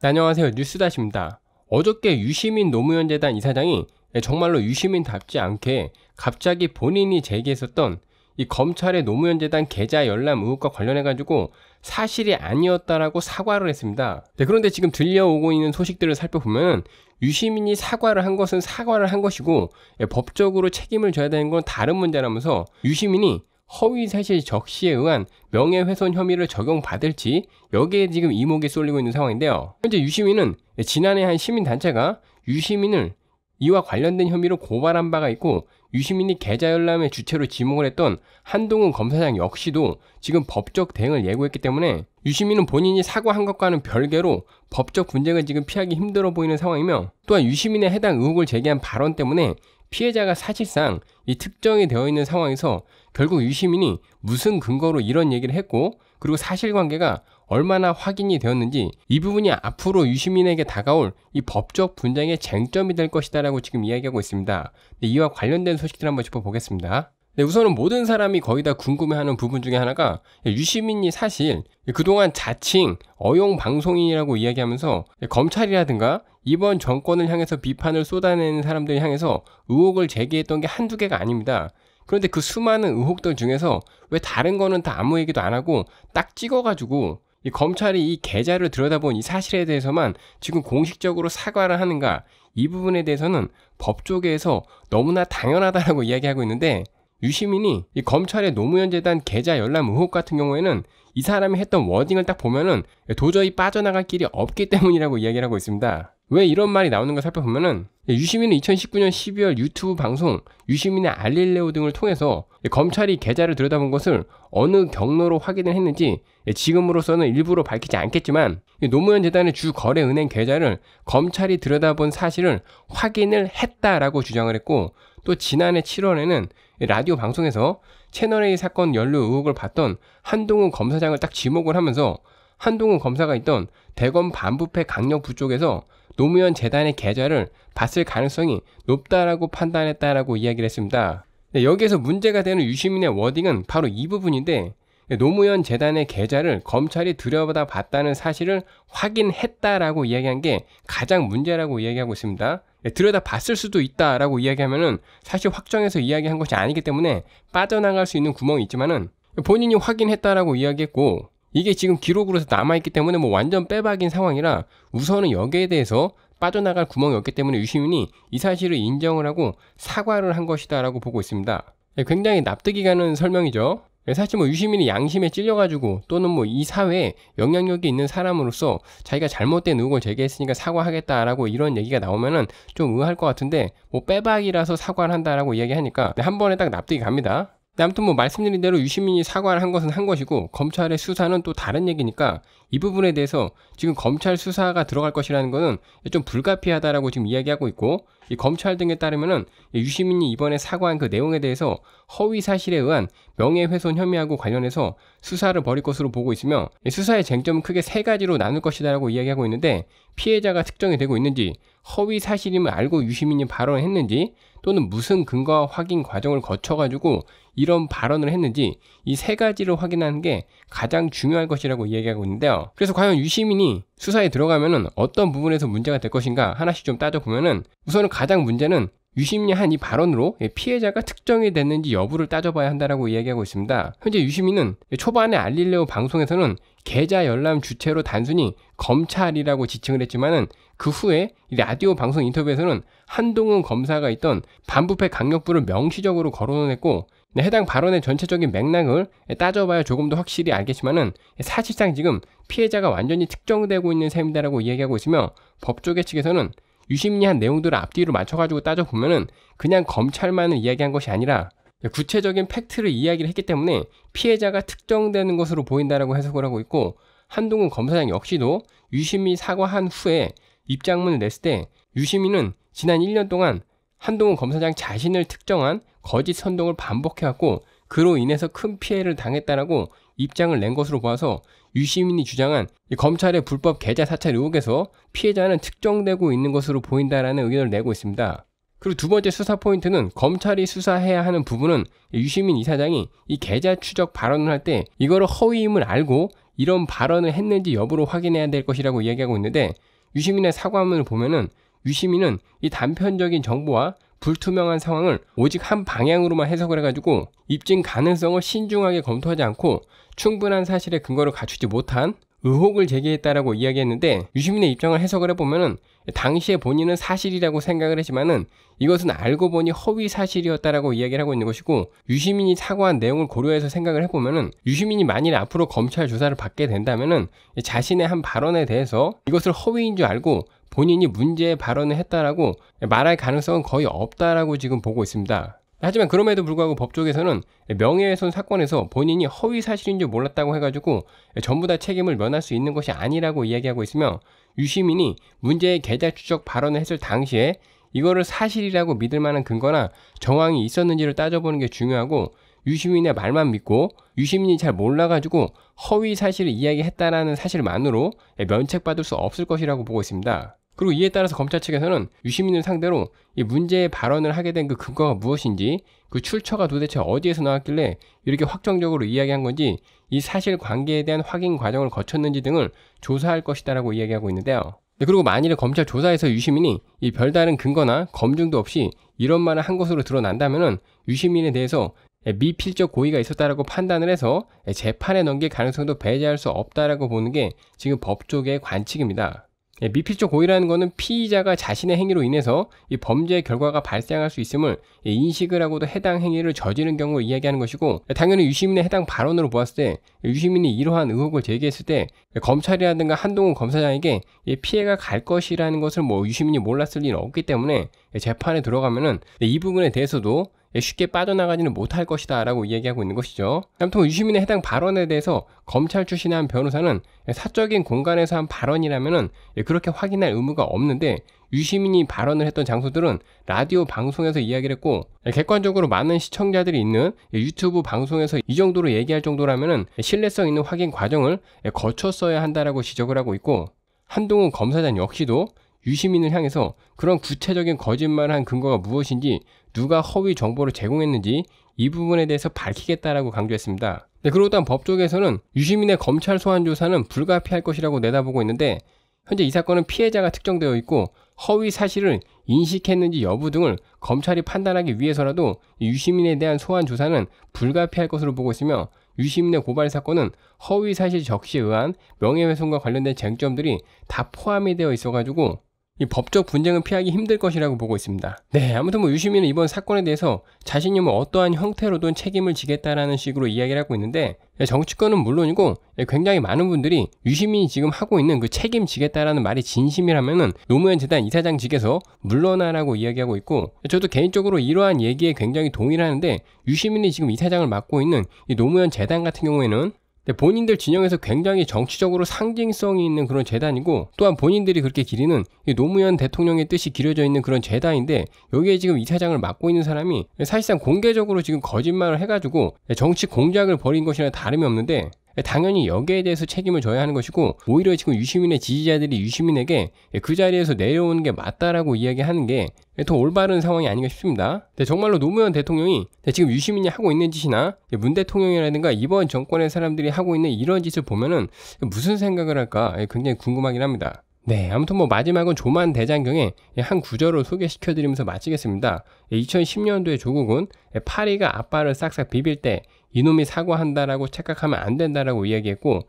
네, 안녕하세요. 뉴스다시입니다. 어저께 유시민 노무현재단 이사장이 정말로 유시민답지 않게 갑자기 본인이 제기했었던 이 검찰의 노무현재단 계좌 열람 의혹과 관련해가지고 사실이 아니었다라고 사과를 했습니다. 네, 그런데 지금 들려오고 있는 소식들을 살펴보면 유시민이 사과를 한 것은 사과를 한 것이고 예, 법적으로 책임을 져야 되는 건 다른 문제라면서 유시민이 허위사실 적시에 의한 명예훼손 혐의를 적용받을지 여기에 지금 이목이 쏠리고 있는 상황인데요. 현재 유시민은 지난해 한 시민단체가 유시민을 이와 관련된 혐의로 고발한 바가 있고 유시민이 계좌열람의 주체로 지목을 했던 한동훈 검사장 역시도 지금 법적 대응을 예고했기 때문에 유시민은 본인이 사과한 것과는 별개로 법적 분쟁을 지금 피하기 힘들어 보이는 상황이며 또한 유시민의 해당 의혹을 제기한 발언 때문에 피해자가 사실상 이 특정이 되어 있는 상황에서 결국 유시민이 무슨 근거로 이런 얘기를 했고 그리고 사실관계가 얼마나 확인이 되었는지 이 부분이 앞으로 유시민에게 다가올 이 법적 분쟁의 쟁점이 될 것이다라고 지금 이야기하고 있습니다. 네, 이와 관련된 소식들 한번 짚어보겠습니다. 네, 우선은 모든 사람이 거의 다 궁금해하는 부분 중에 하나가 유시민이 사실 그동안 자칭 어용 방송인이라고 이야기하면서 검찰이라든가 이번 정권을 향해서 비판을 쏟아내는 사람들 향해서 의혹을 제기했던 게 한두 개가 아닙니다. 그런데 그 수많은 의혹들 중에서 왜 다른 거는 다 아무 얘기도 안 하고 딱 찍어가지고 이 검찰이 이 계좌를 들여다본 이 사실에 대해서만 지금 공식적으로 사과를 하는가 이 부분에 대해서는 법조계에서 너무나 당연하다라고 이야기하고 있는데 유시민이 이 검찰의 노무현재단 계좌 열람 의혹 같은 경우에는 이 사람이 했던 워딩을 딱 보면은 도저히 빠져나갈 길이 없기 때문이라고 이야기를 하고 있습니다. 왜 이런 말이 나오는가 살펴보면은 유시민은 2019년 12월 유튜브 방송 유시민의 알릴레오 등을 통해서 검찰이 계좌를 들여다본 것을 어느 경로로 확인을 했는지 지금으로서는 일부러 밝히지 않겠지만 노무현 재단의 주 거래 은행 계좌를 검찰이 들여다본 사실을 확인을 했다라고 주장을 했고 또 지난해 7월에는 라디오 방송에서 채널A 사건 연루 의혹을 봤던 한동훈 검사장을 딱 지목을 하면서 한동훈 검사가 있던 대검 반부패 강력부 쪽에서 노무현 재단의 계좌를 봤을 가능성이 높다라고 판단했다라고 이야기를 했습니다. 네, 여기에서 문제가 되는 유시민의 워딩은 바로 이 부분인데 노무현 재단의 계좌를 검찰이 들여다 봤다는 사실을 확인했다라고 이야기한 게 가장 문제라고 이야기하고 있습니다. 네, 들여다 봤을 수도 있다라고 이야기하면은 사실 확정해서 이야기한 것이 아니기 때문에 빠져나갈 수 있는 구멍이 있지만은 본인이 확인했다라고 이야기했고 이게 지금 기록으로서 남아있기 때문에 뭐 완전 빼박인 상황이라 우선은 여기에 대해서 빠져나갈 구멍이 없기 때문에 유시민이 이 사실을 인정을 하고 사과를 한 것이다라고 보고 있습니다. 예, 굉장히 납득이 가는 설명이죠. 예, 사실 뭐 유시민이 양심에 찔려가지고 또는 뭐 이 사회에 영향력이 있는 사람으로서 자기가 잘못된 의혹을 제기했으니까 사과하겠다라고 이런 얘기가 나오면은 좀 의아할 것 같은데 뭐 빼박이라서 사과를 한다라고 이야기하니까 한 번에 딱 납득이 갑니다. 아무튼 뭐 말씀드린 대로 유시민이 사과를 한 것은 한 것이고 검찰의 수사는 또 다른 얘기니까 이 부분에 대해서 지금 검찰 수사가 들어갈 것이라는 것은 좀 불가피하다라고 지금 이야기하고 있고 이 검찰 등에 따르면은 유시민이 이번에 사과한 그 내용에 대해서 허위 사실에 의한 명예훼손 혐의하고 관련해서 수사를 벌일 것으로 보고 있으며 수사의 쟁점은 크게 세 가지로 나눌 것이다라고 이야기하고 있는데 피해자가 특정이 되고 있는지 허위 사실임을 알고 유시민이 발언을 했는지 또는 무슨 근거와 확인 과정을 거쳐가지고 이런 발언을 했는지 이 세 가지를 확인하는 게 가장 중요할 것이라고 이야기하고 있는데요. 그래서 과연 유시민이 수사에 들어가면은 어떤 부분에서 문제가 될 것인가 하나씩 좀 따져보면은 우선은 가장 문제는 유시민이 한 이 발언으로 예, 피해자가 특정이 됐는지 여부를 따져봐야 한다라고 이야기하고 있습니다. 현재 유시민은 초반에 알릴레오 방송에서는 계좌 열람 주체로 단순히 검찰이라고 지칭을 했지만은 그 후에 이 라디오 방송 인터뷰에서는 한동훈 검사가 있던 반부패 강력부를 명시적으로 거론했고 네, 해당 발언의 전체적인 맥락을 따져봐야 조금 더 확실히 알겠지만은 사실상 지금 피해자가 완전히 특정되고 있는 셈이다라고 이야기하고 있으며 법조계 측에서는 유심리한 내용들을 앞뒤로 맞춰가지고 따져보면은 그냥 검찰만을 이야기한 것이 아니라 구체적인 팩트를 이야기를 했기 때문에 피해자가 특정되는 것으로 보인다라고 해석을 하고 있고 한동훈 검사장 역시도 유심히 사과한 후에 입장문을 냈을 때 유시민은 지난 1년 동안 한동훈 검사장 자신을 특정한 거짓 선동을 반복해왔고 그로 인해서 큰 피해를 당했다라고 입장을 낸 것으로 보아서 유시민이 주장한 검찰의 불법 계좌 사찰 의혹에서 피해자는 특정되고 있는 것으로 보인다라는 의견을 내고 있습니다. 그리고 두 번째 수사 포인트는 검찰이 수사해야 하는 부분은 유시민 이사장이 이 계좌 추적 발언을 할 때 이거를 허위임을 알고 이런 발언을 했는지 여부로 확인해야 될 것이라고 이야기하고 있는데 유시민의 사과문을 보면은 유시민은 이 단편적인 정보와 불투명한 상황을 오직 한 방향으로만 해석을 해가지고 입증 가능성을 신중하게 검토하지 않고 충분한 사실의 근거를 갖추지 못한 의혹을 제기했다라고 이야기했는데 유시민의 입장을 해석을 해보면은 당시에 본인은 사실이라고 생각을 했지만은 이것은 알고 보니 허위 사실이었다라고 이야기를 하고 있는 것이고 유시민이 사과한 내용을 고려해서 생각을 해보면은 유시민이 만일 앞으로 검찰 조사를 받게 된다면은 자신의 한 발언에 대해서 이것을 허위인 줄 알고 본인이 문제의 발언을 했다라고 말할 가능성은 거의 없다라고 지금 보고 있습니다. 하지만 그럼에도 불구하고 법조에서는 명예훼손 사건에서 본인이 허위 사실인 줄 몰랐다고 해가지고 전부 다 책임을 면할 수 있는 것이 아니라고 이야기하고 있으며 유시민이 문제의 계좌 추적 발언을 했을 당시에 이거를 사실이라고 믿을 만한 근거나 정황이 있었는지를 따져보는 게 중요하고 유시민의 말만 믿고 유시민이 잘 몰라가지고 허위 사실을 이야기했다라는 사실만으로 면책받을 수 없을 것이라고 보고 있습니다. 그리고 이에 따라서 검찰 측에서는 유시민을 상대로 이 문제의 발언을 하게 된 그 근거가 무엇인지 그 출처가 도대체 어디에서 나왔길래 이렇게 확정적으로 이야기한 건지 이 사실 관계에 대한 확인 과정을 거쳤는지 등을 조사할 것이다라고 이야기하고 있는데요. 네, 그리고 만일 에 검찰 조사에서 유시민이 이 별다른 근거나 검증도 없이 이런 말을 한 것으로 드러난다면은 유시민에 대해서 미필적 고의가 있었다라고 판단을 해서 재판에 넘길 가능성도 배제할 수 없다라고 보는 게 지금 법조계의 관측입니다. 예, 미필적 고의라는 것은 피의자가 자신의 행위로 인해서 이 범죄의 결과가 발생할 수 있음을 예, 인식을 하고도 해당 행위를 저지른 경우를 이야기하는 것이고 예, 당연히 유시민의 해당 발언으로 보았을 때 유시민이 이러한 의혹을 제기했을 때 검찰이라든가 한동훈 검사장에게 피해가 갈 것이라는 것을 뭐 유시민이 몰랐을 리는 없기 때문에 재판에 들어가면은 이 부분에 대해서도 예, 쉽게 빠져나가지는 못할 것이다 라고 이야기하고 있는 것이죠. 아무튼 유시민의 해당 발언에 대해서 검찰 출신의 한 변호사는 예, 사적인 공간에서 한 발언이라면 예, 그렇게 확인할 의무가 없는데 유시민이 발언을 했던 장소들은 라디오 방송에서 이야기를 했고 객관적으로 많은 시청자들이 있는 유튜브 방송에서 이 정도로 얘기할 정도라면 신뢰성 있는 확인 과정을 거쳤어야 한다라고 지적을 하고 있고 한동훈 검사장 역시도 유시민을 향해서 그런 구체적인 거짓말한 근거가 무엇인지 누가 허위 정보를 제공했는지 이 부분에 대해서 밝히겠다라고 강조했습니다. 네, 그러한법 쪽에서는 유시민의 검찰 소환 조사는 불가피할 것이라고 내다보고 있는데 현재 이 사건은 피해자가 특정되어 있고 허위 사실을 인식했는지 여부 등을 검찰이 판단하기 위해서라도 유시민에 대한 소환 조사는 불가피할 것으로 보고 있으며 유시민의 고발 사건은 허위 사실 적시에 의한 명예훼손과 관련된 쟁점들이 다 포함이 되어 있어가지고 이 법적 분쟁은 피하기 힘들 것이라고 보고 있습니다. 네, 아무튼 뭐 유시민은 이번 사건에 대해서 자신이 뭐 어떠한 형태로든 책임을 지겠다라는 식으로 이야기를 하고 있는데 예, 정치권은 물론이고 예, 굉장히 많은 분들이 유시민이 지금 하고 있는 그 책임지겠다라는 말이 진심이라면은 노무현 재단 이사장직에서 물러나라고 이야기하고 있고 예, 저도 개인적으로 이러한 얘기에 굉장히 동의를 하는데 유시민이 지금 이사장을 맡고 있는 이 노무현 재단 같은 경우에는 네, 본인들 진영에서 굉장히 정치적으로 상징성이 있는 그런 재단이고 또한 본인들이 그렇게 기리는 노무현 대통령의 뜻이 기려져 있는 그런 재단인데 여기에 지금 이사장을 맡고 있는 사람이 사실상 공개적으로 지금 거짓말을 해가지고 네, 정치 공작을 벌인 것이나 다름이 없는데 예, 당연히 여기에 대해서 책임을 져야 하는 것이고 오히려 지금 유시민의 지지자들이 유시민에게 예, 그 자리에서 내려오는 게 맞다라고 이야기하는 게더 예, 올바른 상황이 아닌가 싶습니다. 정말로 노무현 대통령이 네, 지금 유시민이 하고 있는 짓이나 문 대통령이라든가 이번 정권의 사람들이 하고 있는 이런 짓을 보면은 무슨 생각을 할까 굉장히 궁금하긴 합니다. 네, 아무튼 뭐 마지막은 조만 대장경의 한 구절을 소개시켜드리면서 마치겠습니다. 2010년도에 조국은 파리가 아빠를 싹싹 비빌 때 이놈이 사과한다라고 착각하면 안 된다라고 이야기했고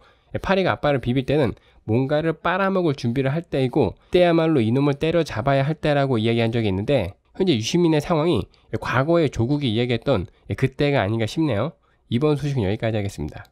파리가 아빠를 비빌 때는 뭔가를 빨아먹을 준비를 할 때이고 때야말로 이놈을 때려잡아야 할 때라고 이야기한 적이 있는데 현재 유시민의 상황이 과거에 조국이 이야기했던 그때가 아닌가 싶네요. 이번 소식은 여기까지 하겠습니다.